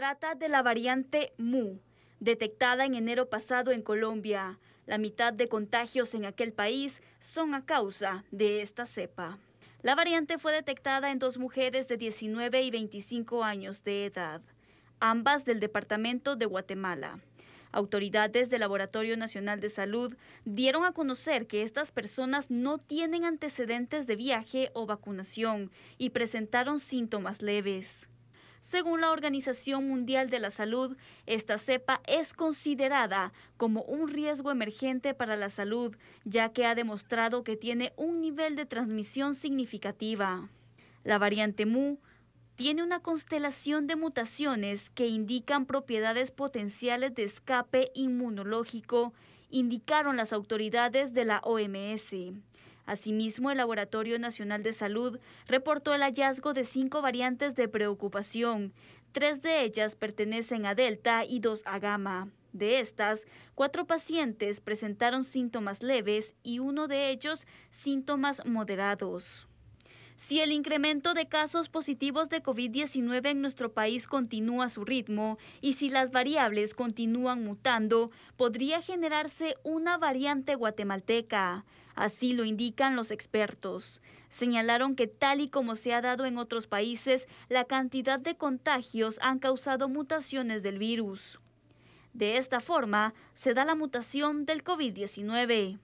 trata de la variante Mu, detectada en enero pasado en Colombia. La mitad de contagios en aquel país son a causa de esta cepa. La variante fue detectada en dos mujeres de 19 y 25 años de edad, ambas del departamento de Guatemala. Autoridades del Laboratorio Nacional de Salud dieron a conocer que estas personas no tienen antecedentes de viaje o vacunación y presentaron síntomas leves. Según la Organización Mundial de la Salud, esta cepa es considerada como un riesgo emergente para la salud, ya que ha demostrado que tiene un nivel de transmisión significativa. La variante Mu tiene una constelación de mutaciones que indican propiedades potenciales de escape inmunológico, indicaron las autoridades de la OMS. Asimismo, el Laboratorio Nacional de Salud reportó el hallazgo de cinco variantes de preocupación. Tres de ellas pertenecen a Delta y dos a Gamma. De estas, cuatro pacientes presentaron síntomas leves y uno de ellos síntomas moderados. Si el incremento de casos positivos de COVID-19 en nuestro país continúa su ritmo y si las variables continúan mutando, podría generarse una variante guatemalteca. Así lo indican los expertos. Señalaron que tal y como se ha dado en otros países, la cantidad de contagios han causado mutaciones del virus. De esta forma, se da la mutación del COVID-19.